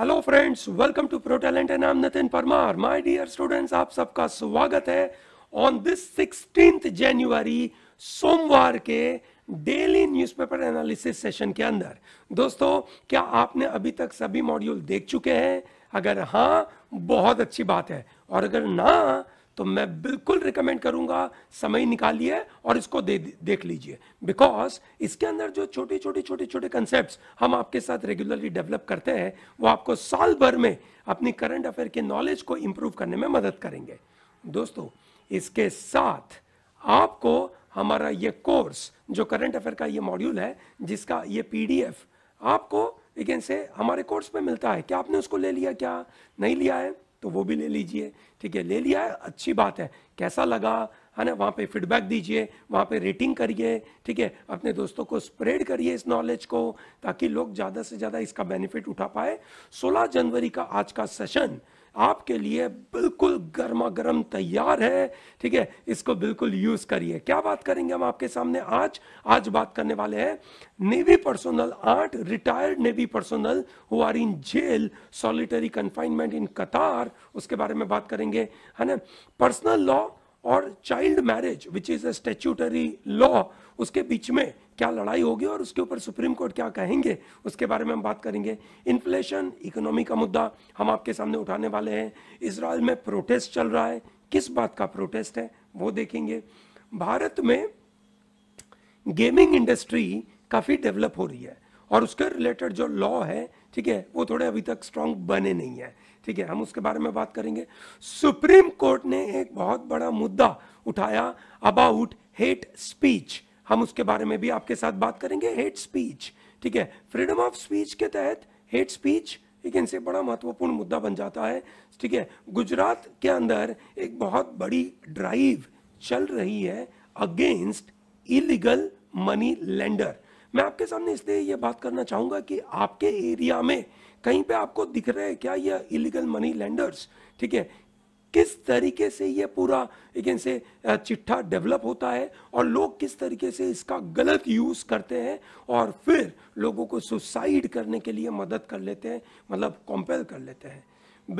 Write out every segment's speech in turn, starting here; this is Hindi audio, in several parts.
Hello friends welcome to pro talent and I am Nitin Parmar my dear students आप सबका स्वागत है ऑन दिस सिक्सटीन जनवरी सोमवार के डेली न्यूज़पेपर एनालिसिस सेशन के अंदर दोस्तों क्या आपने अभी तक सभी मॉड्यूल देख चुके हैं अगर हाँ बहुत अच्छी बात है और अगर ना तो मैं बिल्कुल रिकमेंड करूंगा समय निकालिए और इसको दे देख लीजिए बिकॉज इसके अंदर जो छोटे छोटे छोटे छोटे कंसेप्ट हम आपके साथ रेगुलरली डेवलप करते हैं वो आपको साल भर में अपनी करंट अफेयर के नॉलेज को इम्प्रूव करने में मदद करेंगे दोस्तों इसके साथ आपको हमारा ये कोर्स जो करंट अफेयर का ये मॉड्यूल है जिसका ये पीडीएफ आपको यू से हमारे कोर्स में मिलता है क्या आपने उसको ले लिया क्या नहीं लिया है तो वो भी ले लीजिए ठीक है ले लिया है अच्छी बात है कैसा लगा है ना वहाँ पे फीडबैक दीजिए वहाँ पे रेटिंग करिए ठीक है अपने दोस्तों को स्प्रेड करिए इस नॉलेज को ताकि लोग ज़्यादा से ज़्यादा इसका बेनिफिट उठा पाए 16 जनवरी का आज का सेशन आपके लिए बिल्कुल गर्मा गर्म तैयार है ठीक है इसको बिल्कुल यूज़ करिए क्या बात करेंगे हम आपके सामने आज आज बात करने वाले हैं नेवी पर्सोनल आठ retired navy personnel who are in jail solitary confinement in Qatar उसके बारे में बात करेंगे है ना पर्सनल लॉ और child marriage which is a statutory law उसके बीच में क्या लड़ाई होगी और उसके ऊपर सुप्रीम कोर्ट क्या कहेंगे उसके बारे में हम बात करेंगे इन्फ्लेशन इकोनॉमी का मुद्दा हम आपके सामने उठाने वाले हैं इसराइल में प्रोटेस्ट चल रहा है किस बात का प्रोटेस्ट है वो देखेंगे भारत में गेमिंग इंडस्ट्री काफ़ी डेवलप हो रही है और उसके रिलेटेड जो लॉ है ठीक है वो थोड़े अभी तक स्ट्रांग बने नहीं है ठीक है हम उसके बारे में बात करेंगे सुप्रीम कोर्ट ने एक बहुत बड़ा मुद्दा उठाया अबाउट हेट स्पीच हम उसके बारे में भी आपके साथ बात करेंगे हेट स्पीच ठीक है फ्रीडम ऑफ स्पीच के तहत हेट स्पीच ठीक है इनसे बड़ा महत्वपूर्ण मुद्दा बन जाता है ठीक है गुजरात के अंदर एक बहुत बड़ी ड्राइव चल रही है अगेंस्ट इलीगल मनी लेंडर मैं आपके सामने इसलिए ये बात करना चाहूंगा कि आपके एरिया में कहीं पे आपको दिख रहा है क्या ये इलीगल मनी लेंडर्स ठीक है किस तरीके से ये पूरा एक से चिट्ठा डेवलप होता है और लोग किस तरीके से इसका गलत यूज़ करते हैं और फिर लोगों को सुसाइड करने के लिए मदद कर लेते हैं मतलब कॉम्पेल कर लेते हैं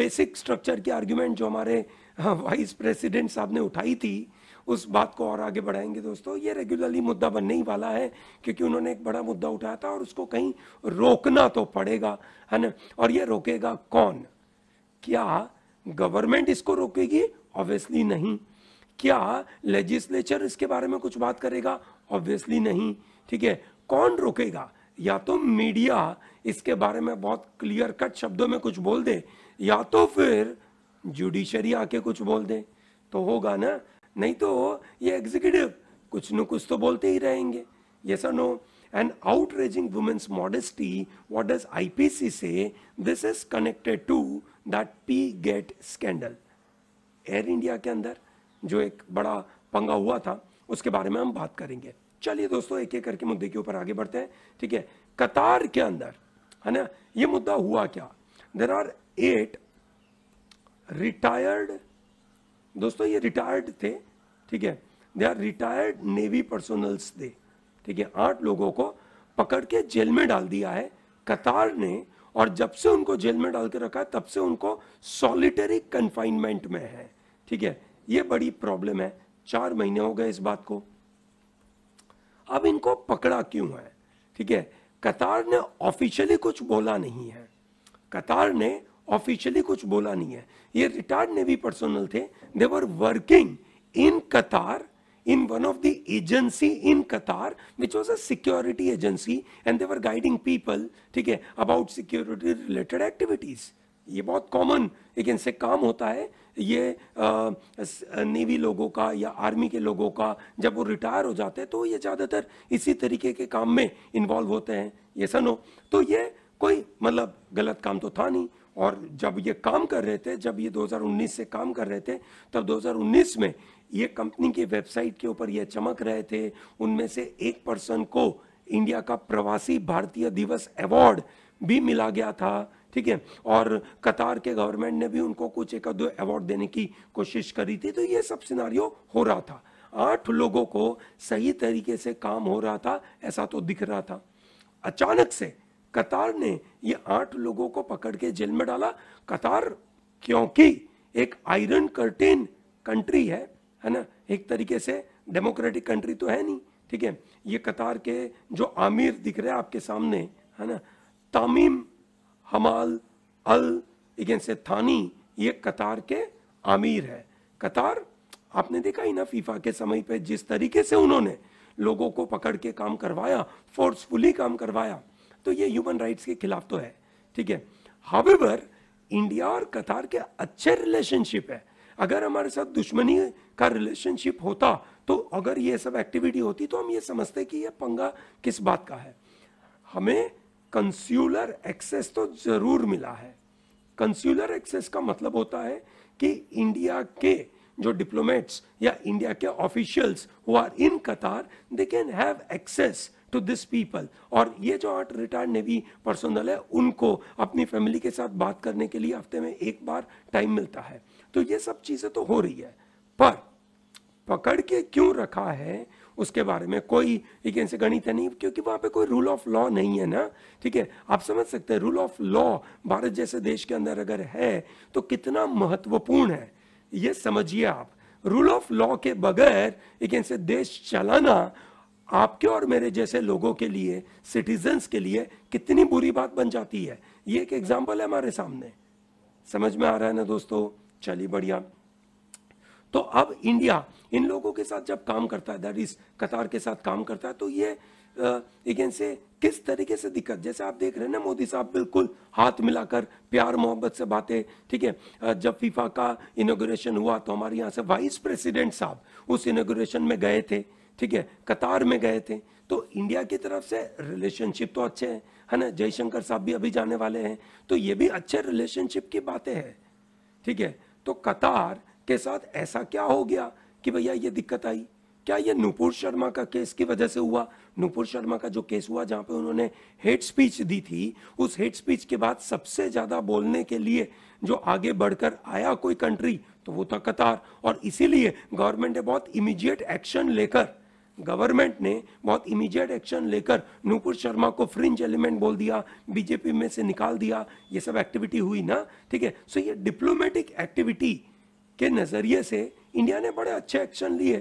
बेसिक स्ट्रक्चर की आर्ग्यूमेंट जो हमारे वाइस हाँ, प्रेसिडेंट साहब ने उठाई थी उस बात को और आगे बढ़ाएंगे दोस्तों ये रेगुलरली मुद्दा बनने ही वाला है क्योंकि उन्होंने एक बड़ा मुद्दा उठाया था और उसको कहीं रोकना तो पड़ेगा है ना और ये रोकेगा कौन क्या गवर्नमेंट इसको रोकेगी ऑब्वियसली नहीं क्या लेजिस्लेचर इसके बारे में कुछ बात करेगा ऑब्वियसली नहीं ठीक है कौन रोकेगा या तो मीडिया इसके बारे में बहुत क्लियर कट शब्दों में कुछ बोल दे या तो फिर जुडिशरी आके कुछ बोल दे तो होगा ना नहीं तो ये एग्जीक्यूटिव कुछ न कुछ तो बोलते ही रहेंगे ये sir no an women's modesty what does I P C say this is connected to that pee gate scandal Air India के अंदर जो एक बड़ा पंगा हुआ था उसके बारे में हम बात करेंगे चलिए दोस्तों एक एक करके मुद्दे के ऊपर आगे बढ़ते हैं ठीक है कतार के अंदर है ना ये मुद्दा हुआ क्या देर आर एट रिटायर्ड दोस्तों ये रिटायर्ड थे ठीक है they are retired navy personnels थे ठीक है आठ लोगों को पकड़ के जेल में डाल दिया है कतार ने और जब से उनको जेल में डाल के रखा है तब से उनको सॉलिटरी कन्फाइनमेंट में है ठीक है ये बड़ी प्रॉब्लम है चार महीने हो गए इस बात को अब इनको पकड़ा क्यों है ठीक है कतार ने ऑफिशियली कुछ बोला नहीं है कतार ने ऑफिशियली कुछ बोला नहीं है ये रिटायर्ड नेवी पर्सनल थे दे वर working in Qatar in one of the agency in Qatar which was a security agency and they were guiding ठीक है, अबाउट सिक्योरिटी रिलेटेड एक्टिविटीज ये बहुत कॉमन एक इनसे काम होता है ये नेवी लोगों का या आर्मी के लोगों का जब वो रिटायर हो जाते हैं तो ये ज़्यादातर इसी तरीके के काम में इन्वॉल्व होते हैं ये सनो तो ये कोई मतलब गलत काम तो था नहीं और जब ये काम कर रहे थे जब ये 2019 से काम कर रहे थे तब 2019 में ये कंपनी की वेबसाइट के ऊपर ये चमक रहे थे उनमें से एक पर्सन को इंडिया का प्रवासी भारतीय दिवस अवार्ड भी मिला गया था ठीक है और कतार के गवर्नमेंट ने भी उनको कुछ एक दो अवार्ड देने की कोशिश करी थी तो ये सब सिनारियो हो रहा था आठ लोगों को सही तरीके से काम हो रहा था ऐसा तो दिख रहा था अचानक से कतार ने ये आठ लोगों को पकड़ के जेल में डाला कतार क्योंकि एक आयरन कर्टेन कंट्री है है ना एक तरीके से डेमोक्रेटिक कंट्री तो है नहीं ठीक है ये कतार के जो आमिर दिख रहे हैं आपके सामने है ना तामीम हमाल अल से थानी ये कतार के आमिर है कतार आपने देखा ही ना फीफा के समय पे जिस तरीके से उन्होंने लोगों को पकड़ के काम करवाया फोर्सफुली काम करवाया तो ये ह्यूमन राइट्स के खिलाफ तो है ठीक है हावेवर इंडिया और कतार के अच्छे रिलेशनशिप है अगर हमारे साथ दुश्मनी का रिलेशनशिप होता तो अगर ये सब एक्टिविटी होती तो हम ये समझते कि ये पंगा किस बात का है हमें कंस्यूलर एक्सेस तो ज़रूर मिला है कंस्यूलर एक्सेस का मतलब होता है कि इंडिया के जो डिप्लोमेट्स या इंडिया के officials who are in Qatar they can have access to this people और ये जो आठ रिटायर्ड नेवी पर्सनल है उनको अपनी फैमिली के साथ बात करने के लिए हफ्ते में एक बार टाइम मिलता है तो ये सब चीज़ें तो हो रही है पर पकड़ के क्यों रखा है उसके बारे में कोई एक ऐसे गणित है नहीं क्योंकि वहाँ पे कोई रूल ऑफ लॉ नहीं है ना ठीक है आप समझ सकते हैं रूल ऑफ लॉ भारत जैसे देश के अंदर अगर है तो कितना महत्वपूर्ण है ये समझिए आप रूल ऑफ लॉ के बगैर एक ऐसे देश चलाना आपके और मेरे जैसे लोगों के लिए सिटीजन्स के लिए कितनी बुरी बात बन जाती है ये एक एग्जाम्पल है हमारे सामने समझ में आ रहा है ना दोस्तों चलिए बढ़िया तो अब इंडिया इन लोगों के साथ जब काम करता है दैट इज कतार के साथ काम करता है तो ये लेकिन से किस तरीके से दिक्कत जैसे आप देख रहे हैं ना मोदी साहब बिल्कुल हाथ मिलाकर प्यार मोहब्बत से बातें ठीक है जब फीफा का इनोग्रेशन हुआ तो हमारे यहाँ से वाइस प्रेसिडेंट साहब उस इनोग्रेशन में गए थे ठीक है कतार में गए थे तो इंडिया की तरफ से रिलेशनशिप तो अच्छे हैं है ना जयशंकर साहब भी अभी जाने वाले हैं तो ये भी अच्छे रिलेशनशिप की बातें हैं ठीक है तो कतार के साथ ऐसा क्या हो गया कि भैया ये दिक्कत आई क्या ये नुपुर शर्मा का केस की वजह से हुआ नुपुर शर्मा का जो केस हुआ जहाँ पे उन्होंने हेट स्पीच दी थी उस हेट स्पीच के बाद सबसे ज़्यादा बोलने के लिए जो आगे बढ़कर आया कोई कंट्री तो वो था कतार और इसीलिए गवर्नमेंट ने बहुत इमीडिएट एक्शन लेकर गवर्नमेंट ने बहुत इमीडिएट एक्शन लेकर नूपुर शर्मा को फ्रिंज एलिमेंट बोल दिया बीजेपी में से निकाल दिया ये सब एक्टिविटी हुई ना ठीक है सो ये डिप्लोमेटिक एक्टिविटी के नज़रिए से इंडिया ने बड़े अच्छे एक्शन लिए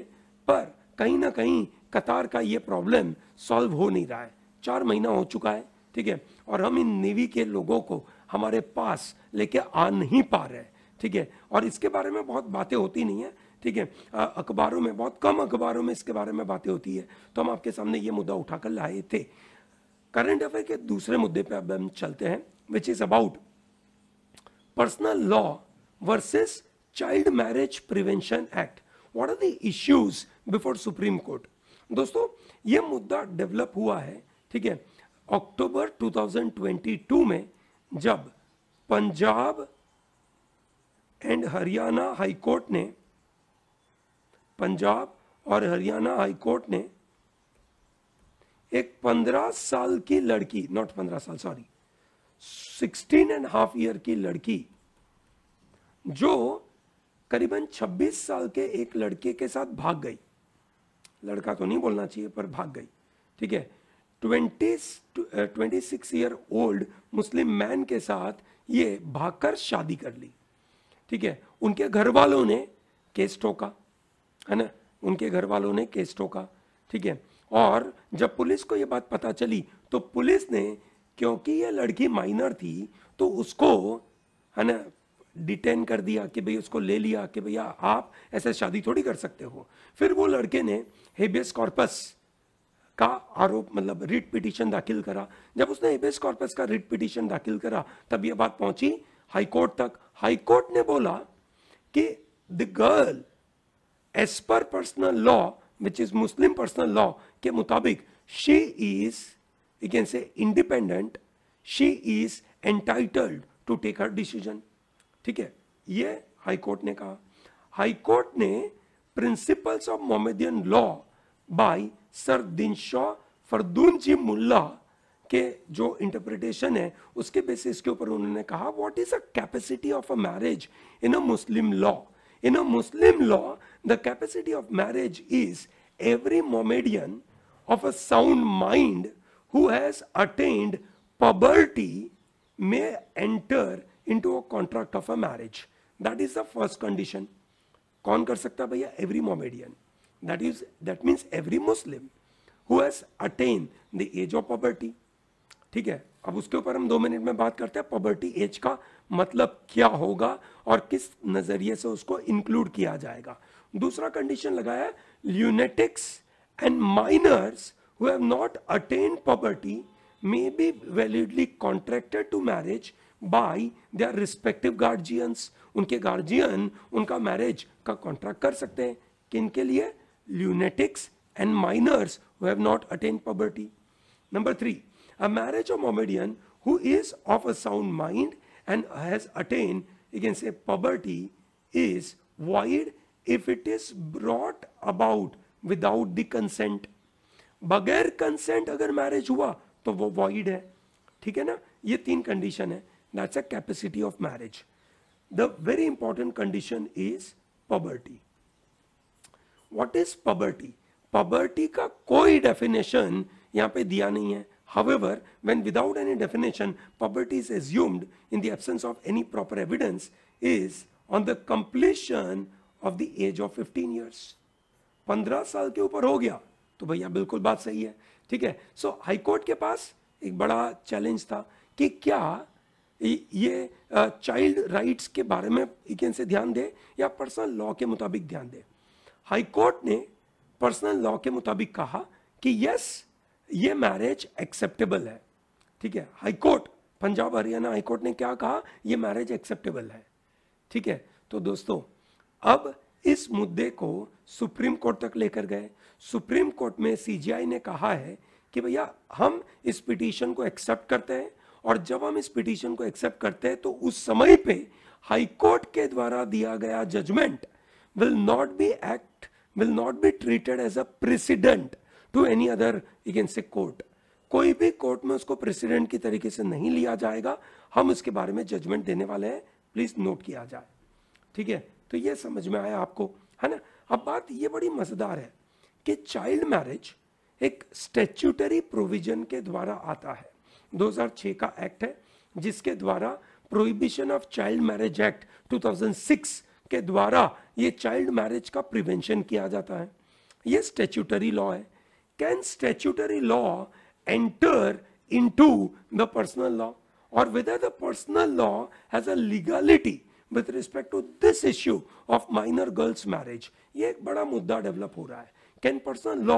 पर कहीं ना कहीं कतार का ये प्रॉब्लम सॉल्व हो नहीं रहा है चार महीना हो चुका है ठीक है और हम इन नेवी के लोगों को हमारे पास लेके आ नहीं पा रहे ठीक है और इसके बारे में बहुत बातें होती नहीं है ठीक है अखबारों में बहुत कम अखबारों में इसके बारे में बातें होती है तो हम आपके सामने ये मुद्दा उठाकर लाए थे करंट अफेयर के दूसरे मुद्दे पे अब हम चलते हैं which is about personal law versus child marriage prevention act what are the issues before supreme court दोस्तों ये मुद्दा डेवलप हुआ है ठीक है अक्टूबर 2022 में जब Punjab and Haryana high court ने पंजाब और हरियाणा हाईकोर्ट ने एक पंद्रह साल की लड़की नॉट पंद्रह साल sorry sixteen and half year की लड़की जो करीबन 26 साल के एक लड़के के साथ भाग गई लड़का तो नहीं बोलना चाहिए पर भाग गई ठीक है twenty twenty six year old Muslim man के साथ ये भागकर शादी कर ली ठीक है उनके घर वालों ने केस ठोका है ना उनके घर वालों ने केस ठोका ठीक है और जब पुलिस को ये बात पता चली तो पुलिस ने क्योंकि ये लड़की माइनर थी तो उसको है ना डिटेन कर दिया कि भाई उसको ले लिया कि भैया आप ऐसे शादी थोड़ी कर सकते हो फिर वो लड़के ने हेबियस कॉर्पस का आरोप मतलब रिट पिटिशन दाखिल करा जब उसने हेबियस कॉर्पस का रिट पिटिशन दाखिल करा तब ये बात पहुंची हाईकोर्ट तक हाईकोर्ट ने बोला कि द गर्ल एज पर personal law which is Muslim personal law के मुताबिक she is you can say independent she is entitled to take her decision ठीक है ये हाई कोर्ट ने कहा हाई कोर्ट ने principles of Mohammedan law by sir Dinshaw Fardunji Mulla के जो इंटरप्रिटेशन है उसके बेसिस के ऊपर उन्होंने कहा what is a capacity of a marriage in a Muslim law in a Muslim law The capacity of marriage is every momedian of a sound mind who has attained puberty may enter into a contract of a marriage. That is the first condition. कौन कर सकता है भैया every Mohammedan that is that means every Muslim who has attain the age of puberty ठीक है अब उसके ऊपर हम दो मिनट में बात करते हैं पॉवर्टी एज का मतलब क्या होगा और किस नजरिए से उसको इंक्लूड किया जाएगा दूसरा कंडीशन लगाया lunatics and minors who have not attain puberty may be validly contracted to marriage by their respective guardians उनके गार्जियन उनका मैरिज का कॉन्ट्रैक्ट कर सकते हैं किन के लिए lunatics and minors who have not attain puberty number three a marriage of Mohammedan who is of a sound mind and has attained, you can say poverty is void if it is brought about without the consent. बगैर कंसेंट अगर मैरिज हुआ तो वो वॉइड है ठीक है ना ये तीन कंडीशन है that's a capacity of marriage the very important condition is puberty what is puberty puberty का कोई डेफिनेशन यहाँ पे दिया नहीं है However, when without any definition, poverty is assumed in the absence of any proper evidence is on the completion of the age of 15 years. 15 साल के ऊपर हो गया तो भैया बिल्कुल बात सही है ठीक है सो so, हाईकोर्ट के पास एक बड़ा चैलेंज था कि क्या ये चाइल्ड uh, राइट्स के बारे में इकेन से ध्यान दे या पर्सनल लॉ के मुताबिक ध्यान दे हाईकोर्ट ने पर्सनल लॉ के मुताबिक कहा कि यस yes, ये मैरिज एक्सेप्टेबल है ठीक है हाईकोर्ट पंजाब हरियाणा हाईकोर्ट ने क्या कहा यह मैरिज एक्सेप्टेबल है ठीक है तो दोस्तों अब इस मुद्दे को सुप्रीम कोर्ट तक लेकर गए सुप्रीम कोर्ट में सीजीआई ने कहा है कि भैया हम इस पिटीशन को एक्सेप्ट करते हैं और जब हम इस पिटीशन को एक्सेप्ट करते हैं तो उस समय पे हाई कोर्ट के द्वारा दिया गया judgement will not be act will not be treated as a precedent to any other you can say court कोई भी कोर्ट में उसको प्रेसिडेंट की तरीके से नहीं लिया जाएगा हम उसके बारे में जजमेंट देने वाले हैं प्लीज़ नोट किया जाए ठीक है तो ये समझ में आया आपको है ना अब बात ये बड़ी मज़ेदार है कि चाइल्ड मैरिज एक स्टेच्यूटरी प्रोविजन के द्वारा आता है 2006 का एक्ट है जिसके द्वारा prohibition of child marriage act 2006 के द्वारा ये चाइल्ड मैरिज का प्रिवेंशन किया जाता है ये स्टेच्यूटरी लॉ है can statutory law enter into the personal law or whether the personal law has a legality with respect to this issue of minor girls marriage ये personal बड़ा मुद्दा custom हो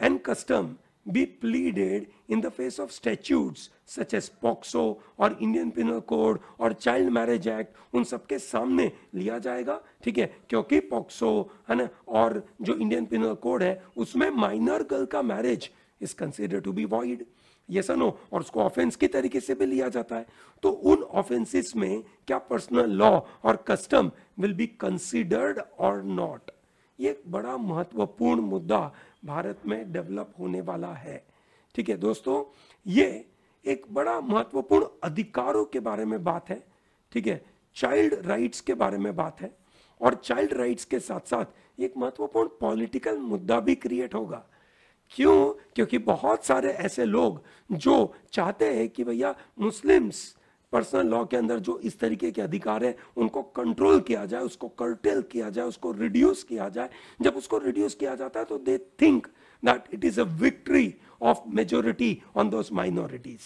रहा है be pleaded in the face of statutes such as POCSO or Indian Penal Code or Child Marriage Act उन सबके सामने लिया जाएगा ठीक है क्योंकि पॉक्सो है ना और जो Indian Penal Code है उसमें minor girl का marriage is considered to be void ये yes नो और उसको ऑफेंस की तरीके से भी लिया जाता है तो उन ऑफेंसेस में क्या पर्सनल लॉ और कस्टम विल बी कंसिडर्ड और नॉट ये बड़ा महत्वपूर्ण मुद्दा भारत में डेवलप होने वाला है ठीक है दोस्तों ये एक बड़ा महत्वपूर्ण अधिकारों के बारे में बात है ठीक है चाइल्ड राइट्स के बारे में बात है और चाइल्ड राइट्स के साथ साथ एक महत्वपूर्ण पॉलिटिकल मुद्दा भी क्रिएट होगा क्यों क्योंकि बहुत सारे ऐसे लोग जो चाहते हैं कि भैया मुस्लिम्स पर्सनल लॉ के अंदर जो इस तरीके के अधिकार हैं उनको कंट्रोल किया जाए उसको कर्टेल किया जाए उसको रिड्यूस किया जाए जब उसको रिड्यूस किया जाता है तो they think that it is a victory of majority on those minorities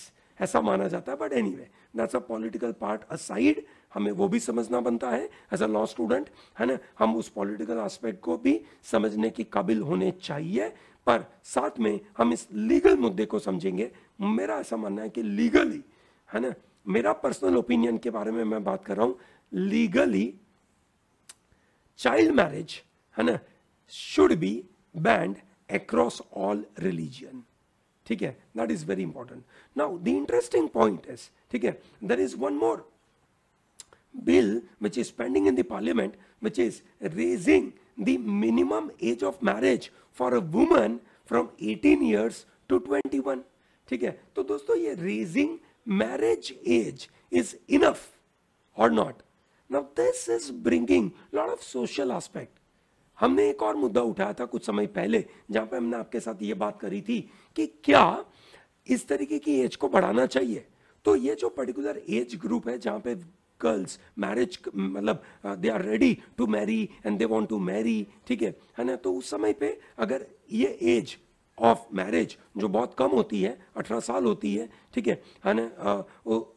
ऐसा माना जाता है but anyway that's a political part aside हमें वो भी समझना बनता है एज अ लॉ स्टूडेंट है ना हम उस पॉलिटिकल एस्पेक्ट को भी समझने के काबिल होने चाहिए पर साथ में हम इस लीगल मुद्दे को समझेंगे मेरा ऐसा मानना है कि लीगली है ना मेरा पर्सनल ओपिनियन के बारे में मैं बात कर रहा हूं लीगली चाइल्ड मैरिज है ना should be banned across all religion ठीक है that is very important now the interesting point is ठीक है there is one more bill which is pending in the parliament which is raising the minimum age of marriage for a woman from eighteen years to twenty one ठीक है तो दोस्तों ये raising marriage age is enough or not now this is bringing lot of social aspect हमने एक और मुद्दा उठाया था कुछ समय पहले जहां पे हमने आपके साथ ये बात करी थी कि क्या इस तरीके की एज को बढ़ाना चाहिए तो ये जो पर्टिकुलर एज ग्रुप है जहां पे गर्ल्स मैरिज मतलब they are ready to marry and they want to marry ठीक है है ना तो उस समय पे अगर ये एज ऑफ मैरिज जो बहुत कम होती है अठारह साल होती है ठीक है है ना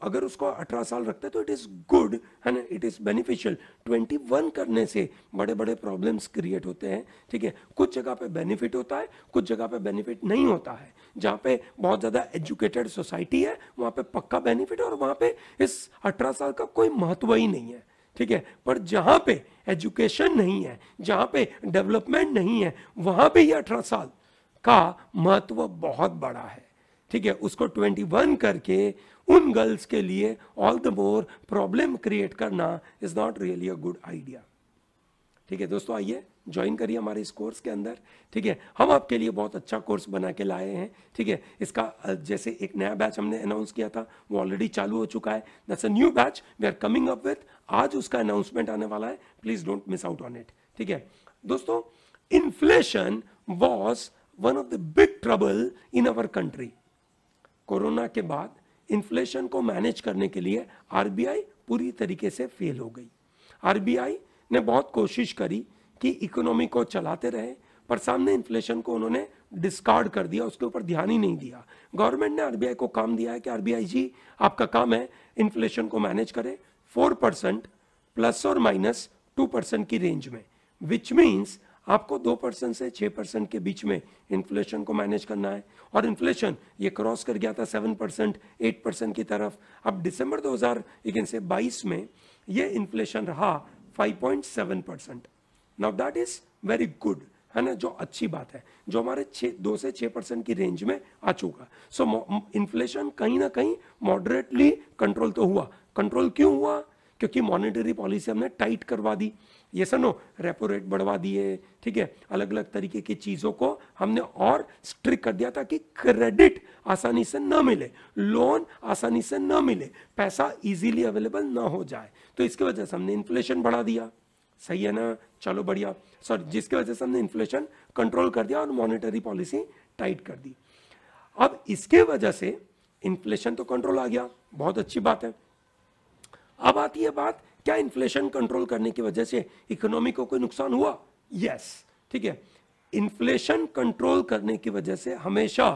अगर उसको अठारह साल रखते हैं तो इट इज़ गुड है ना it is beneficial twenty one करने से बड़े बड़े प्रॉब्लम्स क्रिएट होते हैं ठीक है कुछ जगह पे बेनिफिट होता है कुछ जगह पे बेनिफिट नहीं होता है जहाँ पे बहुत ज़्यादा एजुकेटेड सोसाइटी है वहाँ पे पक्का बेनिफिट और वहाँ पे इस अठारह साल का कोई महत्व ही नहीं है ठीक है पर जहाँ पे एजुकेशन नहीं है जहाँ पे डेवलपमेंट नहीं है वहाँ पे ही अठारह साल का महत्व बहुत बड़ा है ठीक है उसको 21 करके उन गर्ल्स के लिए all the more problem create करना is not really a good idea ठीक है दोस्तों आइए ज्वाइन करिए हमारे इस कोर्स के अंदर ठीक है हम आपके लिए बहुत अच्छा कोर्स बना के लाए हैं ठीक है इसका जैसे एक नया बैच हमने अनाउंस किया था वो ऑलरेडी चालू हो चुका है that's a new batch we are coming up with आज उसका अनाउंसमेंट आने वाला है please don't miss out on it ठीक है दोस्तों inflation was one of the big trouble in our country corona के बाद इन्फ्लेशन को मैनेज करने के लिए आरबीआई पूरी तरीके से फेल हो गई आरबीआई ने बहुत कोशिश करी कि इकोनॉमी को चलाते रहे पर सामने इन्फ्लेशन को उन्होंने डिस्कार्ड कर दिया उसके ऊपर ध्यान ही नहीं दिया गवर्नमेंट ने आरबीआई को काम दिया है कि आरबीआई जी आपका काम है इन्फ्लेशन को मैनेज करें फोर परसेंट प्लस और माइनस टू परसेंट की रेंज में विच मीन्स आपको दो परसेंट से छः परसेंट के बीच में इन्फ्लेशन को मैनेज करना है और इन्फ्लेशन ये क्रॉस कर गया था सेवन परसेंट एट परसेंट की तरफ अब दिसंबर दो हज़ार से बाईस में ये इन्फ्लेशन रहा five point seven percent now that is very good है ना जो अच्छी बात है जो हमारे छः दो से छः परसेंट की रेंज में आ चुका सो so, इन्फ्लेशन कहीं ना कहीं मॉडरेटली कंट्रोल तो हुआ कंट्रोल क्यों हुआ क्योंकि मॉनेटरी पॉलिसी हमने टाइट करवा दी ये सुनो रेपो रेट बढ़वा दिए ठीक है अलग अलग तरीके की चीज़ों को हमने और स्ट्रिक कर दिया था कि क्रेडिट आसानी से ना मिले लोन आसानी से ना मिले पैसा इजीली अवेलेबल ना हो जाए तो इसकी वजह से हमने इन्फ्लेशन बढ़ा दिया सही है ना चलो बढ़िया सॉरी जिसकी वजह से हमने इन्फ्लेशन कंट्रोल कर दिया और मॉनिटरी पॉलिसी टाइट कर दी अब इसके वजह से इन्फ्लेशन तो कंट्रोल आ गया बहुत अच्छी बात है अब आती है बात क्या इन्फ्लेशन कंट्रोल करने की वजह से इकोनॉमी को कोई नुकसान हुआ यस ठीक है इन्फ्लेशन कंट्रोल करने की वजह से हमेशा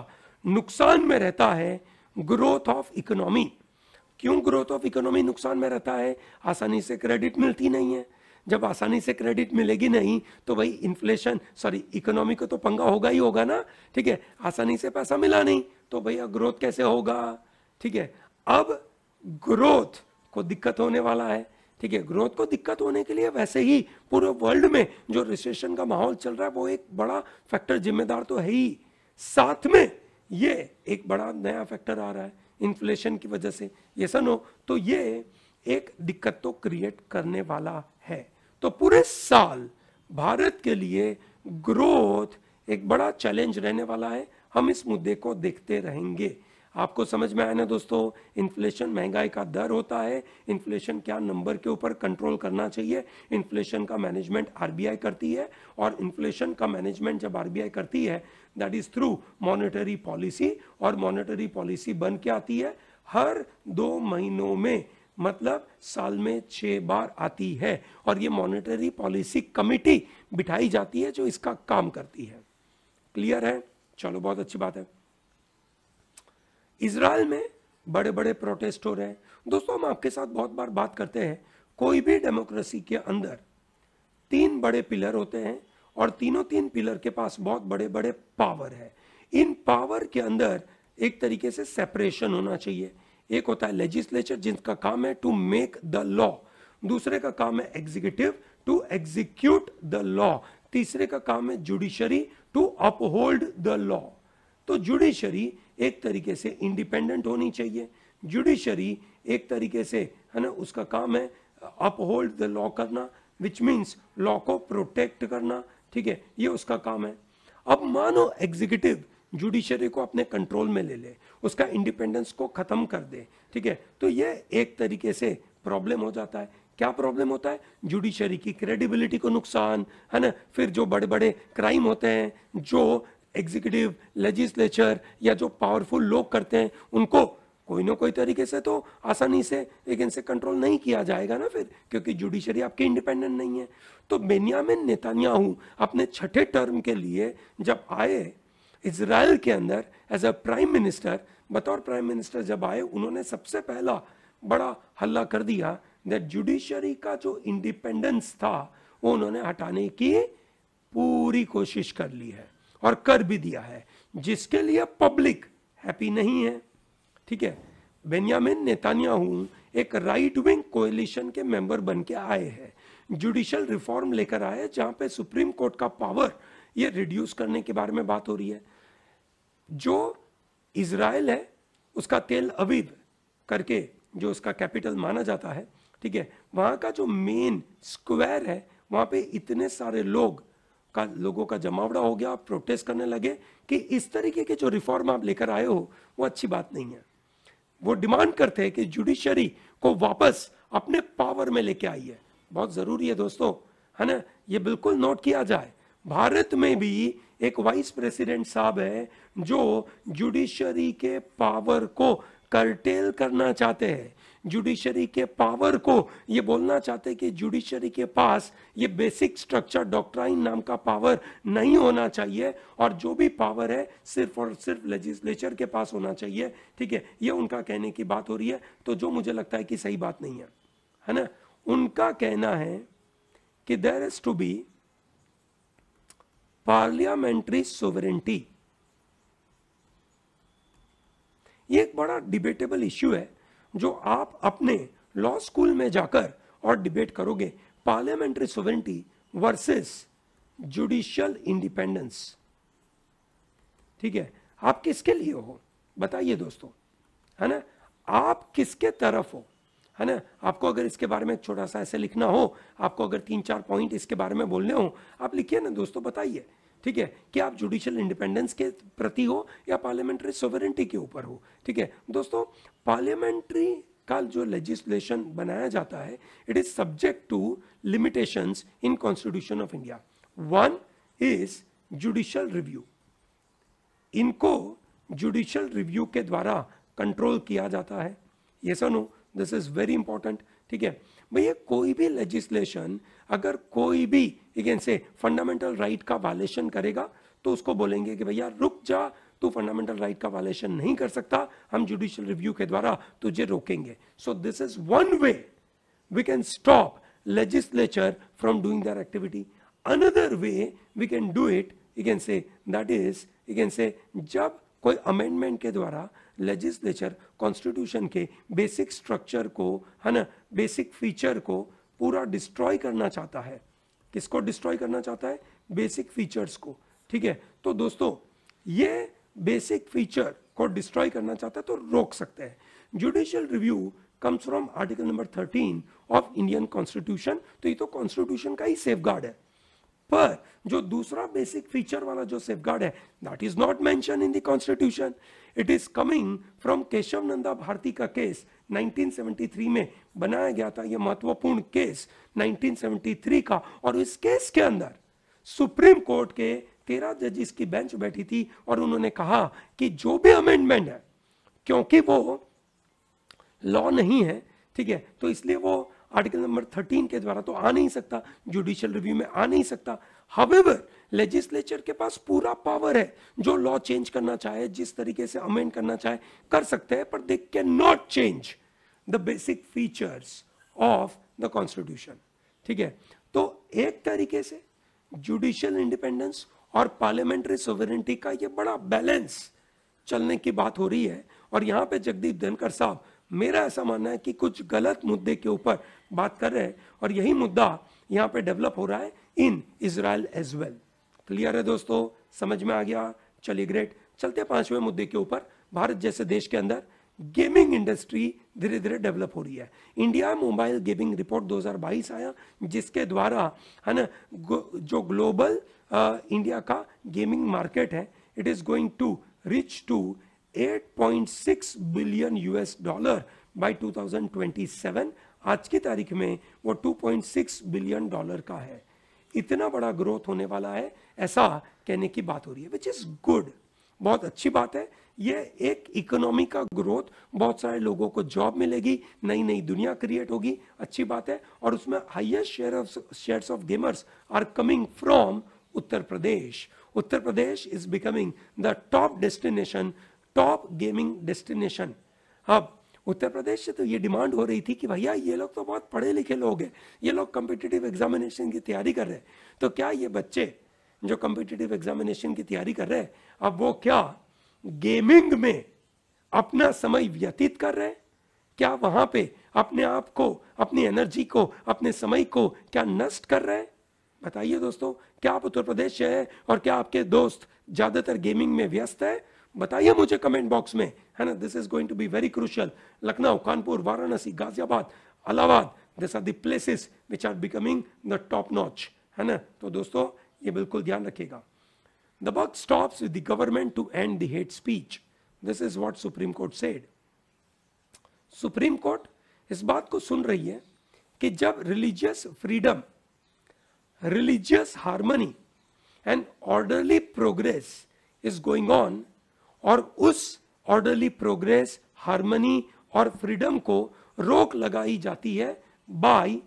नुकसान में रहता है ग्रोथ ऑफ इकोनॉमी क्यों ग्रोथ ऑफ इकोनॉमी नुकसान में रहता है आसानी से क्रेडिट मिलती नहीं है जब आसानी से क्रेडिट मिलेगी नहीं तो भाई इन्फ्लेशन सॉरी इकोनॉमी को तो पंगा होगा ही होगा ना ठीक है आसानी से पैसा मिला नहीं तो भैया ग्रोथ कैसे होगा ठीक है अब ग्रोथ को दिक्कत होने वाला है ठीक है ग्रोथ को दिक्कत होने के लिए वैसे ही पूरे वर्ल्ड में जो रिसेशन का माहौल चल रहा है वो एक बड़ा फैक्टर जिम्मेदार तो है ही साथ में ये एक बड़ा नया फैक्टर आ रहा है इन्फ्लेशन की वजह से ये सनो तो ये एक दिक्कत तो क्रिएट करने वाला है तो पूरे साल भारत के लिए ग्रोथ एक बड़ा चैलेंज रहने वाला है हम इस मुद्दे को देखते रहेंगे आपको समझ में आया ना दोस्तों इन्फ्लेशन महंगाई का दर होता है इन्फ्लेशन क्या नंबर के ऊपर कंट्रोल करना चाहिए इन्फ्लेशन का मैनेजमेंट आरबीआई करती है और इन्फ्लेशन का मैनेजमेंट जब आरबीआई करती है that is through monetary policy और मॉनेटरी पॉलिसी बन के आती है हर दो महीनों में मतलब साल में छः बार आती है और ये मॉनेटरी पॉलिसी कमिटी बिठाई जाती है जो इसका काम करती है क्लियर है चलो बहुत अच्छी बात है इसराइल में बड़े बड़े प्रोटेस्ट हो रहे हैं दोस्तों हम आपके साथ बहुत बार बात करते हैं कोई भी डेमोक्रेसी के अंदर तीन बड़े पिलर होते हैं और तीनों तीन पिलर के पास बहुत बड़े बड़े पावर है इन पावर के अंदर एक तरीके से सेपरेशन होना चाहिए एक होता है लेजिस्लेचर जिनका काम है टू मेक द लॉ दूसरे का काम है executive to execute the law तीसरे का काम है judiciary to uphold the law तो जुडिशरी एक तरीके से इंडिपेंडेंट होनी चाहिए जुडिशरी एक तरीके से है ना उसका काम है अपहोल्ड द लॉ करना विच मीन्स लॉ को प्रोटेक्ट करना ठीक है ये उसका काम है अब मानो एग्जीक्यूटिव जुडिशरी को अपने कंट्रोल में ले ले उसका इंडिपेंडेंस को ख़त्म कर दे ठीक है तो ये एक तरीके से प्रॉब्लम हो जाता है क्या प्रॉब्लम होता है जुडिशरी की क्रेडिबिलिटी को नुकसान है ना फिर जो बड़े बड़े क्राइम होते हैं जो एग्जीक्यूटिव लेजिस्लेचर या जो पावरफुल लोग करते हैं उनको कोई ना कोई तरीके से तो आसानी से एक इनसे कंट्रोल नहीं किया जाएगा ना फिर क्योंकि जुडिशरी आपके इंडिपेंडेंट नहीं है तो बेनियामिन नेतान्याहू अपने छठे टर्म के लिए जब आए इसराइल के अंदर एज अ प्राइम मिनिस्टर बतौर प्राइम मिनिस्टर जब आए उन्होंने सबसे पहला बड़ा हल्ला कर दिया दैट जुडिशरी का जो इंडिपेंडेंस था वो उन्होंने हटाने की पूरी कोशिश कर ली है और कर भी दिया है जिसके लिए पब्लिक हैप्पी नहीं है ठीक है बेनियामिन नेतान्याहू एक राइट विंग कोएलिशन के मेंबर बन के आए हैं जुडिशल रिफॉर्म लेकर आए जहां पे सुप्रीम कोर्ट का पावर ये रिड्यूस करने के बारे में बात हो रही है जो इसराइल है उसका तेल अबीब करके जो उसका कैपिटल माना जाता है ठीक है वहाँ का जो मेन स्क्वायर है वहाँ पे इतने सारे लोग का लोगों का जमावड़ा हो गया आप प्रोटेस्ट करने लगे कि इस तरीके के जो रिफॉर्म आप लेकर आए हो वो अच्छी बात नहीं है वो डिमांड करते हैं कि जुडिशरी को वापस अपने पावर में लेके आइए बहुत ज़रूरी है दोस्तों है ना ये बिल्कुल नोट किया जाए भारत में भी एक वाइस प्रेसिडेंट साहब है जो जुडिशरी के पावर को करटेल करना चाहते हैं जुडिशरी के पावर को ये बोलना चाहते कि जुडिशरी के पास ये बेसिक स्ट्रक्चर डॉक्ट्राइन नाम का पावर नहीं होना चाहिए और जो भी पावर है सिर्फ और सिर्फ लेजिस्लेचर के पास होना चाहिए ठीक है ये उनका कहने की बात हो रही है तो जो मुझे लगता है कि सही बात नहीं है है ना उनका कहना है कि there is to be parliamentary sovereignty ये एक बड़ा डिबेटेबल इश्यू है जो आप अपने लॉ स्कूल में जाकर और डिबेट करोगे parliamentary sovereignty versus judicial independence ठीक है आप किसके लिए हो बताइए दोस्तों है ना आप किसके तरफ हो है ना आपको अगर इसके बारे में छोटा सा ऐसे लिखना हो आपको अगर तीन चार पॉइंट इसके बारे में बोलने हो आप लिखिए ना दोस्तों बताइए ठीक है कि आप जुडिशियल इंडिपेंडेंस के प्रति हो या पार्लियामेंट्री सोवरेंटी के ऊपर हो ठीक है दोस्तों पार्लियामेंट्री का जो लेजिस्लेशन बनाया जाता है it is subject to limitation in constitution of India one is judicial review इनको जुडिशियल रिव्यू के द्वारा कंट्रोल किया जाता है ये सनो दिस इज वेरी इंपॉर्टेंट ठीक है भैया कोई भी लेजिस्लेशन अगर कोई भी अगेन से फंडामेंटल राइट का वायलेशन करेगा तो उसको बोलेंगे कि भैया रुक जा तू फंडामेंटल राइट का वायलेशन नहीं कर सकता हम जुडिशियल रिव्यू के द्वारा तुझे रोकेंगे so this is one way we can stop legislature from doing their activity another way we can do it you can say that is you can say जब कोई अमेंडमेंट के द्वारा लेजिस्लेचर कॉन्स्टिट्यूशन के बेसिक स्ट्रक्चर को है ना बेसिक फीचर को पूरा डिस्ट्रॉय करना चाहता है किसको डिस्ट्रॉय करना चाहता है बेसिक फीचर्स को ठीक है तो दोस्तों ये बेसिक फीचर को डिस्ट्रॉय करना चाहता है तो रोक सकते हैं judicial review comes from article number thirteen of Indian constitution तो ये तो कॉन्स्टिट्यूशन का ही सेफ गार्ड है पर जो दूसरा बेसिक फीचर वाला जो सेफगार्ड है that is not mention in the constitution it is coming from Kesavananda Bharati का केस 1973 में बनाया गया था यह महत्वपूर्ण केस 1973 का और इस केस के अंदर सुप्रीम कोर्ट के तेरह जजिस की बेंच बैठी थी और उन्होंने कहा कि जो भी अमेंडमेंट है क्योंकि वो लॉ नहीं है ठीक है तो इसलिए वो आर्टिकल नंबर 13 के द्वारा तो आ नहीं सकता जुडिशियल रिव्यू में आ नहीं सकता हवेवर लेजिस्लेचर के पास पूरा पावर है जो लॉ चेंज करना चाहे जिस तरीके से अमेंड करना चाहे कर सकते हैं पर they can not change the basic features of the constitution ठीक है तो एक तरीके से जुडिशियल इंडिपेंडेंस और पार्लियामेंट्री सोवरिटी का ये बड़ा बैलेंस चलने की बात हो रही है और यहाँ पे जगदीप धनकर साहब मेरा ऐसा मानना है कि कुछ गलत मुद्दे के ऊपर बात कर रहे हैं और यही मुद्दा यहाँ पे डेवलप हो रहा है in Israel as well clear है दोस्तों समझ में आ गया चलिए ग्रेट चलते पांचवें मुद्दे के ऊपर भारत जैसे देश के अंदर गेमिंग इंडस्ट्री धीरे धीरे डेवलप हो रही है इंडिया मोबाइल गेमिंग रिपोर्ट 2022 आया जिसके द्वारा है ना जो ग्लोबल आ, इंडिया का गेमिंग मार्केट है it is going to reach to 8.6 billion US dollar by 2027 आज की तारीख में वो 2.6 बिलियन डॉलर का है इतना बड़ा ग्रोथ होने वाला है ऐसा कहने की बात हो रही है विच इज़ गुड बहुत अच्छी बात है ये एक इकोनॉमी का ग्रोथ बहुत सारे लोगों को जॉब मिलेगी नई नई दुनिया क्रिएट होगी अच्छी बात है और उसमें highest share of shares of gamers are coming from Uttar Pradesh Uttar Pradesh is becoming the top destination top gaming destination अब उत्तर प्रदेश से तो ये डिमांड हो रही थी कि भैया ये लोग तो बहुत पढ़े लिखे लोग हैं ये लोग कम्पिटिटिव एग्जामिनेशन की तैयारी कर रहे हैं तो क्या ये बच्चे जो कम्पिटिटिव एग्जामिनेशन की तैयारी कर रहे हैं अब वो क्या गेमिंग में अपना समय व्यतीत कर रहे हैं क्या वहाँ पे अपने आप को अपनी एनर्जी को अपने समय को क्या नष्ट कर रहे हैं बताइए दोस्तों क्या आप उत्तर प्रदेश से हैं और क्या आपके दोस्त ज़्यादातर गेमिंग में व्यस्त हैं बताइए मुझे कमेंट बॉक्स में है ना this is going to be very crucial Lucknow Kanpur Varanasi Ghaziabad Allahabad this are the places which are becoming the top notch है ना तो दोस्तों ये बिल्कुल ध्यान रखिएगा the buck stops with the government to end the hate speech this is what supreme court said supreme court इस बात को सुन रही है कि जब religious freedom religious harmony and orderly progress is going on और उस ऑर्डरली प्रोग्रेस हारमनी और फ्रीडम को रोक लगाई जाती है by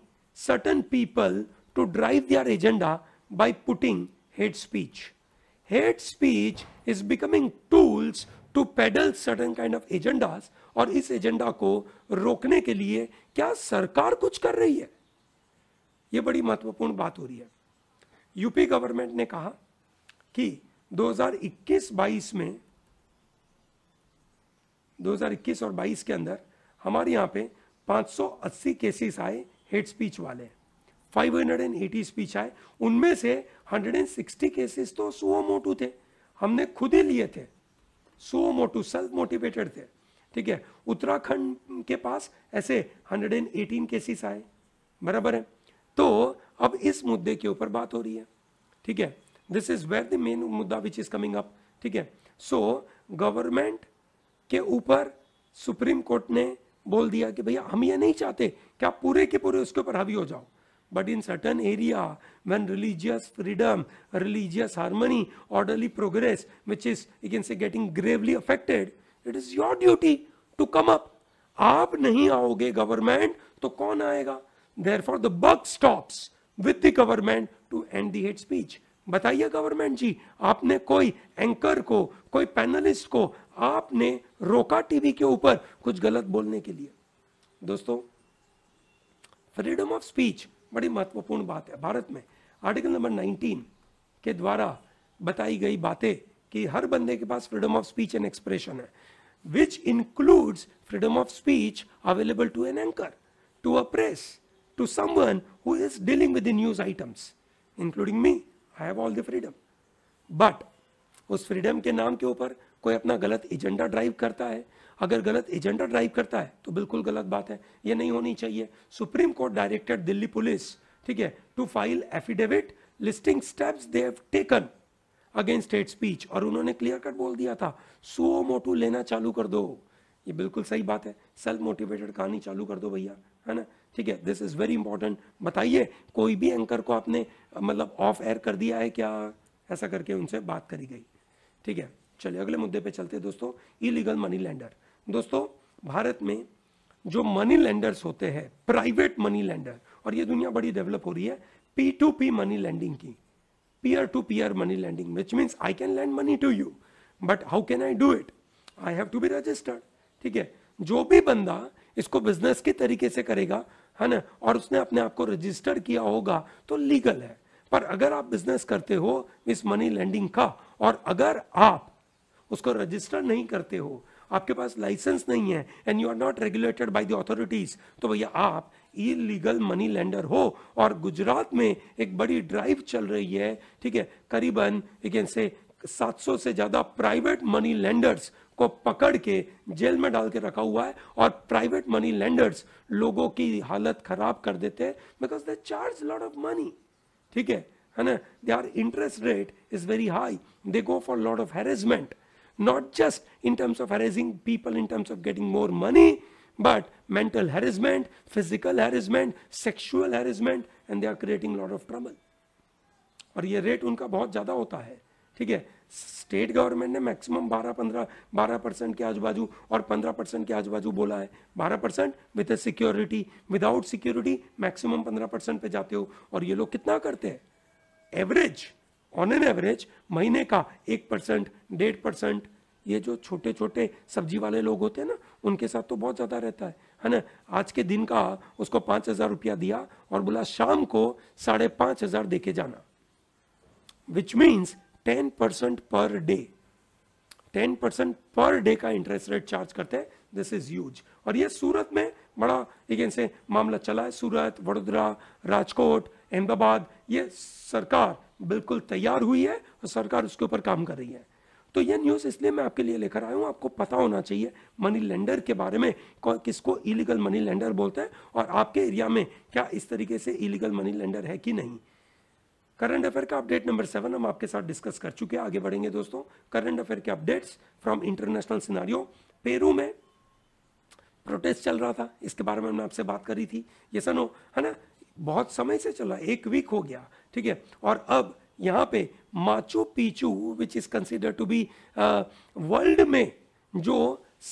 certain people to drive their agenda by putting hate speech hate speech is becoming tools to peddle certain kind of agenda और इस एजेंडा को रोकने के लिए क्या सरकार कुछ कर रही है यह बड़ी महत्वपूर्ण बात हो रही है यूपी गवर्नमेंट ने कहा कि 2021-22 में 2021 और 22 के अंदर हमारे यहाँ पे 580 केसेस आए हेड स्पीच वाले 580 स्पीच आए उनमें से 160 केसेस तो सुओ मोटू थे हमने खुद ही लिए थे सुओ मोटू सेल्फ मोटिवेटेड थे ठीक है उत्तराखंड के पास ऐसे 118 केसेस आए बराबर है तो अब इस मुद्दे के ऊपर बात हो रही है ठीक है this is where the main मुद्दा विच इज कमिंग अप ठीक है सो गवर्नमेंट के ऊपर सुप्रीम कोर्ट ने बोल दिया कि भैया हम ये नहीं चाहते कि आप पूरे के पूरे उसके ऊपर हावी हो जाओ but in certain area when religious freedom religious harmony orderly progress which is you can say getting gravely affected it is your duty to come up आप नहीं आओगे गवर्नमेंट तो कौन आएगा therefore the buck stops with the government to end the hate speech बताइए गवर्नमेंट जी आपने कोई एंकर को कोई पैनलिस्ट को आपने रोका टीवी के ऊपर कुछ गलत बोलने के लिए दोस्तों फ्रीडम ऑफ स्पीच बड़ी महत्वपूर्ण बात है भारत में आर्टिकल नंबर 19 के द्वारा बताई गई बातें कि हर बंदे के पास freedom of speech and expression है which includes freedom of speech available to an anchor to a press to someone who is dealing with news items including me I have all the freedom but उस फ्रीडम के नाम के ऊपर कोई अपना गलत एजेंडा ड्राइव करता है अगर गलत एजेंडा ड्राइव करता है तो बिल्कुल गलत बात है ये नहीं होनी चाहिए supreme court directed Delhi police ठीक है to file affidavit listing steps they have taken against hate speech और उन्होंने क्लियर कट बोल दिया था सुओ मोटू लेना चालू कर दो ये बिल्कुल सही बात है सेल्फ मोटिवेटेड कहानी चालू कर दो भैया है ना ठीक है दिस इज़ वेरी इंपॉर्टेंट बताइए कोई भी एंकर को आपने मतलब ऑफ एयर कर दिया है क्या ऐसा करके उनसे बात करी गई ठीक है चलिए अगले मुद्दे पे चलते हैं दोस्तों इलीगल मनी लैंडर दोस्तों भारत में जो मनी लैंडर्स होते हैं प्राइवेट मनी लैंडर और ये दुनिया बड़ी डेवलप हो रही है P to P money lending की peer to peer money lending which means I can lend money to you but how can I do it I have to be registered ठीक है जो भी बंदा इसको बिजनेस के तरीके से करेगा है ना और उसने अपने आप को रजिस्टर किया होगा तो लीगल है पर अगर आप बिजनेस करते हो इस मनी लेंडिंग का और अगर आप उसको रजिस्टर नहीं करते हो आपके पास लाइसेंस नहीं है and you are not regulated by the authorities तो भैया आप इलीगल मनी लेंडर हो और गुजरात में एक बड़ी ड्राइव चल रही है ठीक है करीबन यू कैन से 700 से ज़्यादा प्राइवेट मनी लेंडर्स को पकड़ के जेल में डाल के रखा हुआ है और प्राइवेट मनी लेंडर्स लोगों की हालत खराब कर देते हैं because they charge lot of money ठीक है है ना they are interest rate is very high they go for lot of harassment not just in terms of harassing people in terms of getting more money but mental harassment physical harassment sexual harassment and they are creating lot of trouble और ये रेट उनका बहुत ज़्यादा होता है ठीक है स्टेट गवर्नमेंट ने मैक्सिमम 12 15 12 परसेंट के आजूबाजू और 15 परसेंट के आजूबाजू बोला है 12 परसेंट with security without security maximum 15 percent पे जाते हो और ये लोग कितना करते हैं एवरेज ऑन एन एवरेज महीने का एक परसेंट डेढ़ परसेंट ये जो छोटे छोटे सब्जी वाले लोग होते हैं ना उनके साथ तो बहुत ज़्यादा रहता है है ना आज के दिन का उसको पांच हज़ार रुपया दिया और बोला शाम को साढ़े पांच हज़ार देके जाना which means ten percent per day ten percent per day का इंटरेस्ट रेट चार्ज करते हैं दिस इज यूज और ये सूरत में बड़ा एक से मामला चला है सूरत वडोदरा राजकोट अहमदाबाद ये सरकार बिल्कुल तैयार हुई है और सरकार उसके ऊपर काम कर रही है तो ये न्यूज़ इसलिए मैं आपके लिए लेकर आया हूँ आपको पता होना चाहिए मनी लेंडर के बारे में किसको इलीगल मनी लेंडर बोलते हैं और आपके एरिया में क्या इस तरीके से इलीगल मनी लेंडर है कि नहीं करंट अफेयर का अपडेट नंबर सेवन हम आपके साथ डिस्कस कर चुके हैं आगे बढ़ेंगे दोस्तों करंट अफेयर के updates from international scenario Peru में प्रोटेस्ट चल रहा था इसके बारे में हमने आपसे बात करी थी ये सनो है ना बहुत समय से चला एक वीक हो गया ठीक है और अब यहाँ पे Machu Picchu which is consider to be world में जो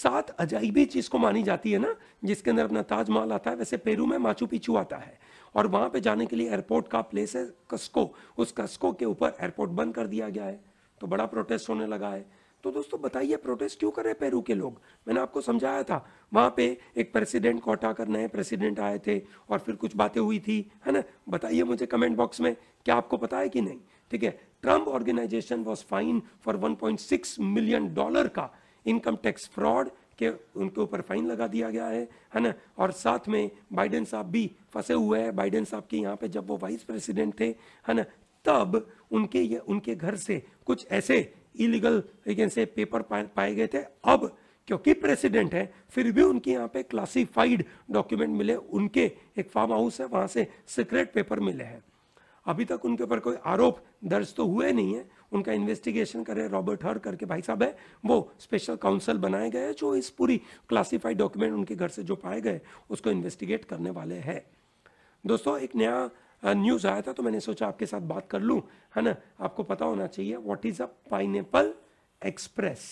सात अजाइबी चीज़ को मानी जाती है ना जिसके अंदर अपना ताजमहल आता है वैसे पेरू में माचू पीचू आता है और वहां पे जाने के लिए एयरपोर्ट का प्लेस है कस्को उस कस्को के ऊपर एयरपोर्ट बंद कर दिया गया है तो बड़ा प्रोटेस्ट होने लगा है तो दोस्तों बताइए प्रोटेस्ट क्यों कर रहे पेरू के लोग मैंने आपको समझाया था वहां पे एक प्रेसिडेंट को हटाकर नए प्रेसिडेंट आए थे और फिर कुछ बातें हुई थी है ना बताइए मुझे कमेंट बॉक्स में क्या आपको पता है कि नहीं ठीक है Trump organisation was fine for 1.6 million dollar का इनकम टैक्स फ्रॉड कि उनके ऊपर फाइन लगा दिया गया है है ना और साथ में बाइडेन साहब भी फंसे हुए हैं बाइडेन साहब के यहाँ पे जब वो वाइस प्रेसिडेंट थे है ना तब उनके ये उनके घर से कुछ ऐसे इलीगल से पेपर पाए गए थे अब क्योंकि प्रेसिडेंट है फिर भी उनके यहाँ पे क्लासिफाइड डॉक्यूमेंट मिले उनके एक फार्म हाउस है वहाँ से सीक्रेट पेपर मिले हैं अभी तक उनके ऊपर कोई आरोप दर्ज तो हुए नहीं है उनका इन्वेस्टिगेशन करे रॉबर्ट हर करके भाई साहब है वो स्पेशल काउंसिल बनाए गए जो इस पूरी क्लासिफाइड डॉक्यूमेंट उनके घर से जो पाए गए उसको इन्वेस्टिगेट करने वाले हैं दोस्तों एक नया न्यूज़ आया था तो मैंने सोचा आपके साथ बात कर लूँ है ना आपको पता होना चाहिए what is a pineapple express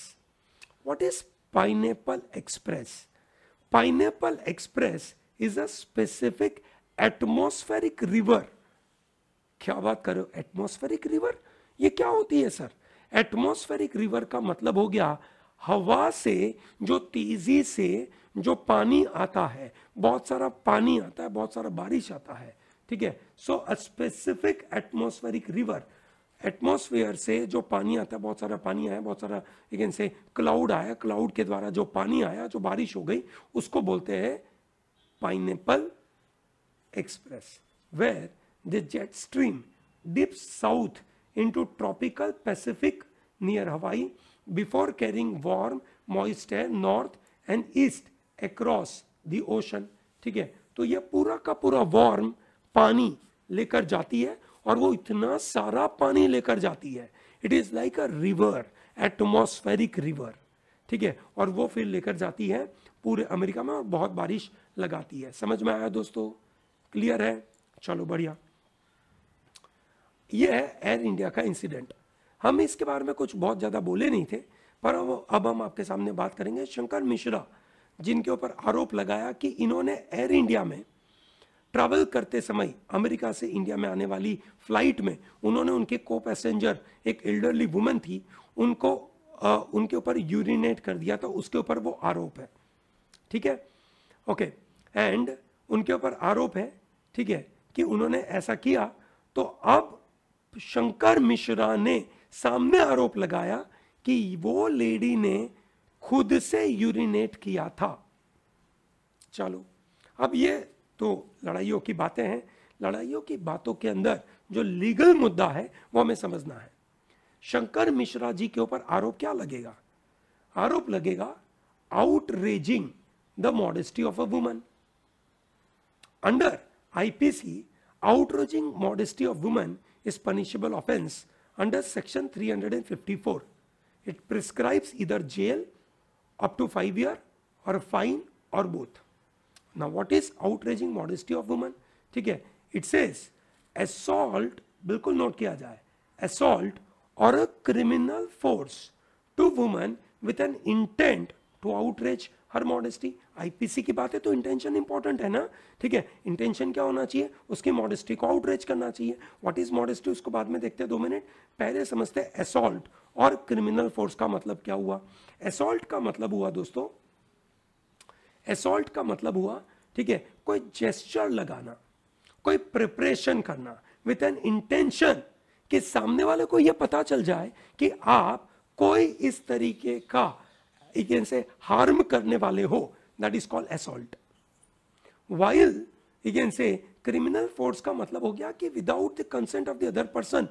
what is pineapple express pineapple express is a specific atmospheric river क्या बात कर रहे हो एटमोस्फेरिक रिवर ये क्या होती है सर एटमोस्फेरिक रिवर का मतलब हो गया हवा से जो तेजी से जो पानी आता है बहुत सारा पानी आता है बहुत सारा बारिश आता है ठीक है so a specific atmospheric river atmosphere से जो पानी आता है बहुत सारा पानी आया बहुत सारा लेकिन से क्लाउड आया क्लाउड के द्वारा जो पानी आया जो बारिश हो गई उसको बोलते हैं pineapple express where This jet stream dips south into tropical Pacific near Hawaii before carrying warm moist air north and east across the ocean. ठीक है तो ये पूरा का पूरा वार्म पानी लेकर जाती है और वो इतना सारा पानी लेकर जाती है it is like a river atmospheric river ठीक है और वो फिर लेकर जाती है पूरे अमेरिका में और बहुत बारिश लगाती है समझ में आया दोस्तों क्लियर है चलो बढ़िया ये है एयर इंडिया का इंसिडेंट हम इसके बारे में कुछ बहुत ज़्यादा बोले नहीं थे पर अब अब हम आपके सामने बात करेंगे शंकर मिश्रा जिनके ऊपर आरोप लगाया कि इन्होंने एयर इंडिया में ट्रैवल करते समय अमेरिका से इंडिया में आने वाली फ्लाइट में उन्होंने उनके को पैसेंजर एक एल्डरली वुमेन थी उनको आ, उनके ऊपर यूरिनेट कर दिया तो उसके ऊपर वो आरोप है ठीक है ओके एंड उनके ऊपर आरोप है ठीक है कि उन्होंने ऐसा किया तो अब शंकर मिश्रा ने सामने आरोप लगाया कि वो लेडी ने खुद से यूरिनेट किया था चलो अब ये तो लड़ाइयों की बातें हैं लड़ाइयों की बातों के अंदर जो लीगल मुद्दा है वो हमें समझना है शंकर मिश्रा जी के ऊपर आरोप क्या लगेगा आरोप लगेगा outraging the modesty of a woman under IPC outraging modesty of woman is punishable offence under section 354. It prescribes either jail up to 5 year or a fine or both. Now what is outraging modesty of woman? ठीक है इट सेज असॉल्ट बिल्कुल नोट किया जाए असॉल्ट और a to force to woman with an intent her modesty IPC की बात है तो इंटेंशन इंपॉर्टेंट है ना ठीक है इंटेंशन क्या होना चाहिए उसकी मॉडेस्टी को आउटरीच करना चाहिए व्हाट इज मॉडेस्टी उसको बाद में देखते हैं दो मिनट पहले समझते हैं असॉल्ट और क्रिमिनल फोर्स का मतलब क्या हुआ असॉल्ट का मतलब हुआ दोस्तों असॉल्ट का मतलब हुआ ठीक है कोई जेस्चर लगाना कोई प्रिपरेशन करना विथ एन इंटेंशन कि सामने वाले को यह पता चल जाए कि आप कोई इस तरीके का एक जन हार्म करने वाले हो that is called assault while एक जन से क्रिमिनल फोर्स का मतलब हो गया कि without the consent of the other person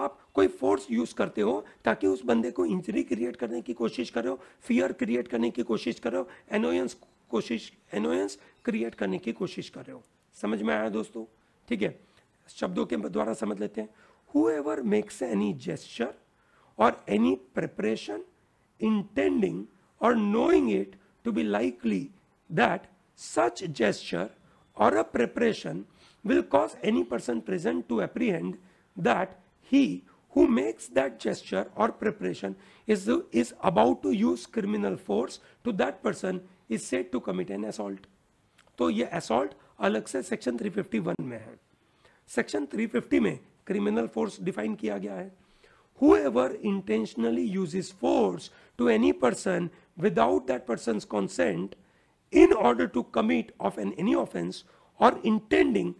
आप कोई फोर्स यूज करते हो ताकि उस बंदे को इंजरी क्रिएट करने की कोशिश करो फियर क्रिएट करने की कोशिश करो एनोयंस कोशिश एनोयंस क्रिएट करने की कोशिश कर रहे हो समझ में आया दोस्तों ठीक है शब्दों के द्वारा समझ लेते हैं whoever makes any gesture or any preparation intending or knowing it to be likely that such gesture or a preparation will cause any person present to apprehend that he who makes that gesture or preparation is, is about to use criminal force to that person is said to commit an assault. तो ये असॉल्ट अलग से सेक्शन 351 में है सेक्शन 350 में क्रिमिनल फोर्स डिफाइन किया गया है whoever intentionally use force to any person without that person's consent in order to commit of an any offense or intending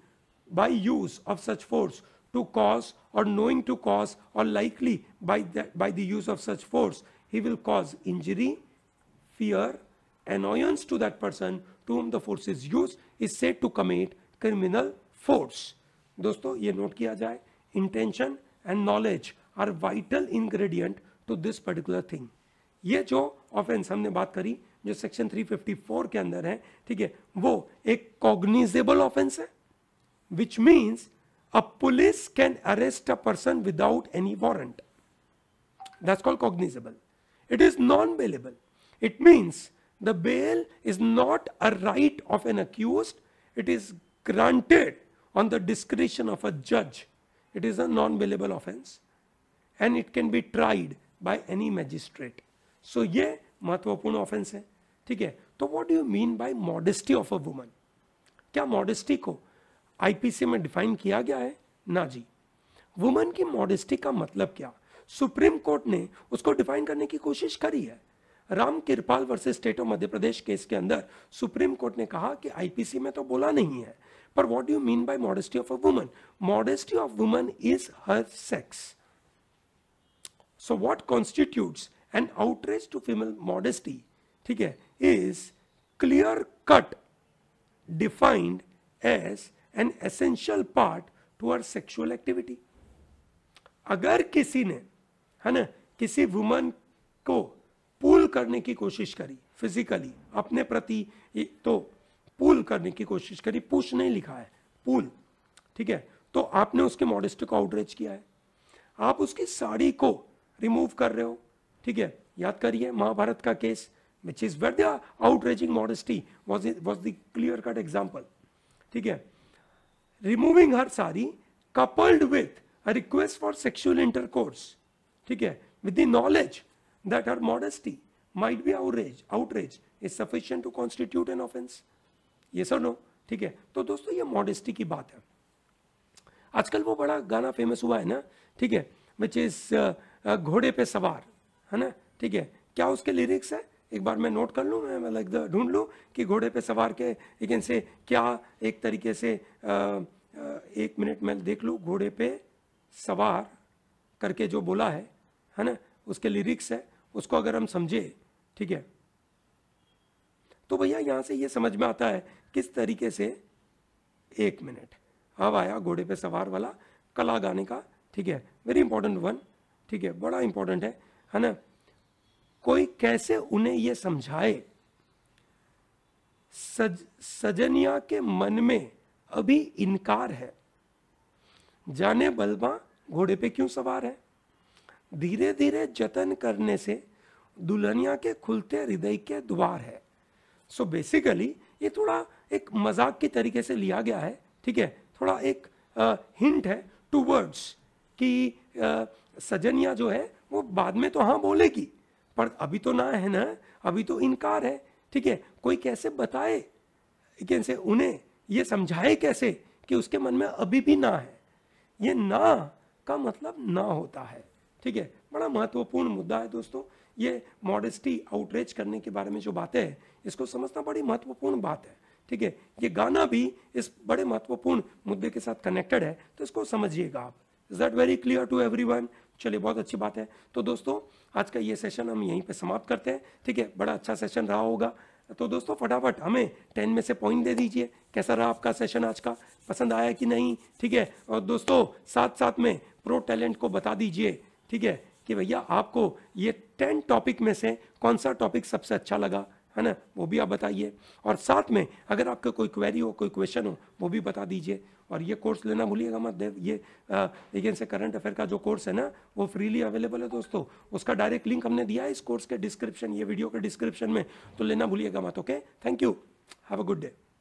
by use of such force to cause or knowing to cause or likely by the, by the use of such force he will cause injury fear annoyance to that person to whom the force is used is said to commit criminal force दोस्तों ये note किया जाए intention and knowledge are vital ingredient to this particular thing ये जो ऑफेंस हमने बात करी जो सेक्शन 354 के अंदर है ठीक है वो एक कॉग्निजेबल ऑफेंस है which means a police can arrest a person without any warrant that's called cognizable it is non bailable it means the bail is not a right of an accuse it is granted on the discretion of a जज it is a non bailable offence and it can be tried by any magistrate so so, ये महत्वपूर्ण ऑफेंस है ठीक है तो what do you mean by modesty of a woman क्या मॉडेस्टी को आईपीसी में डिफाइन किया गया है ना जी वुमन की मॉडेस्टी का मतलब क्या सुप्रीम कोर्ट ने उसको डिफाइन करने की कोशिश करी है Ram Kripal versus state of Madhya Pradesh case के अंदर सुप्रीम कोर्ट ने कहा कि आईपीसी में तो बोला नहीं है पर what do you mean by modesty of a woman modesty of woman is her sex so what constitutes an outrage to female modesty ठीक है is clear cut defined as an essential part to our sexual activity अगर किसी ने है ना किसी वुमन को पुल करने की कोशिश करी फिजिकली अपने प्रति तो पुल करने की कोशिश करी पुश नहीं लिखा है पुल ठीक है तो आपने उसके मॉडेस्टी को आउटरीच किया है आप उसकी साड़ी को रिमूव कर रहे हो ठीक है याद करिए महाभारत का case which is where the outraging modesty was was the clear cut example ठीक है removing her sari coupled with a request for sexual intercourse ठीक है with the knowledge that her modesty might be outrage outrage is sufficient to constitute an offence ये सर नो ठीक है तो दोस्तों ये मॉडेस्टी की बात है आजकल वो बड़ा गाना फेमस हुआ है ना ठीक है विच इज uh, uh, घोड़े पे सवार है ना ठीक है क्या उसके लिरिक्स है एक बार मैं नोट कर लूँ मैं लाइक द ढूंढ लूँ कि घोड़े पे सवार के एक से क्या एक तरीके से आ, आ, एक मिनट मैं देख लूँ घोड़े पे सवार करके जो बोला है है ना उसके लिरिक्स है उसको अगर हम समझे ठीक है तो भैया यहाँ से ये समझ में आता है किस तरीके से एक मिनट अब आया घोड़े पे सवार वाला कला गाने का ठीक है वेरी इंपॉर्टेंट वन ठीक है बड़ा इंपॉर्टेंट है है ना कोई कैसे उन्हें यह समझाए सज सजनिया के मन में अभी इनकार है जाने बलबा घोड़े पे क्यों सवार है धीरे धीरे जतन करने से दुल्हनिया के खुलते हृदय के द्वार है सो so बेसिकली ये थोड़ा एक मजाक के तरीके से लिया गया है ठीक है थोड़ा एक आ, हिंट है टू वर्ड्स कि आ, सजनिया जो है वो बाद में तो हाँ बोलेगी पर अभी तो ना है ना अभी तो इनकार है ठीक है कोई कैसे बताए कैसे उन्हें ये समझाए कैसे कि उसके मन में अभी भी ना है ये ना का मतलब ना होता है ठीक है बड़ा महत्वपूर्ण मुद्दा है दोस्तों ये मॉडेस्टी आउटरीच करने के बारे में जो बातें हैं इसको समझना बड़ी महत्वपूर्ण बात है ठीक है ये गाना भी इस बड़े महत्वपूर्ण मुद्दे के साथ कनेक्टेड है तो इसको समझिएगा आप is that very clear to everyone चलिए बहुत अच्छी बात है तो दोस्तों आज का ये सेशन हम यहीं पे समाप्त करते हैं ठीक है बड़ा अच्छा सेशन रहा होगा तो दोस्तों फटाफट हमें टेन में से पॉइंट दे दीजिए कैसा रहा आपका सेशन आज का पसंद आया कि नहीं ठीक है और दोस्तों साथ साथ में प्रो टैलेंट को बता दीजिए ठीक है कि भैया आपको ये टेन टॉपिक में से कौन सा टॉपिक सबसे अच्छा लगा है ना वो भी आप बताइए और साथ में अगर आपका कोई क्वेरी हो कोई क्वेश्चन हो वो भी बता दीजिए और ये कोर्स लेना भूलिएगा मत देव ये लेकिन से करंट अफेयर का जो कोर्स है ना वो फ्रीली अवेलेबल है दोस्तों उसका डायरेक्ट लिंक हमने दिया है इस कोर्स के डिस्क्रिप्शन ये वीडियो के डिस्क्रिप्शन में तो लेना भूलिएगा मत okay thank you have a good day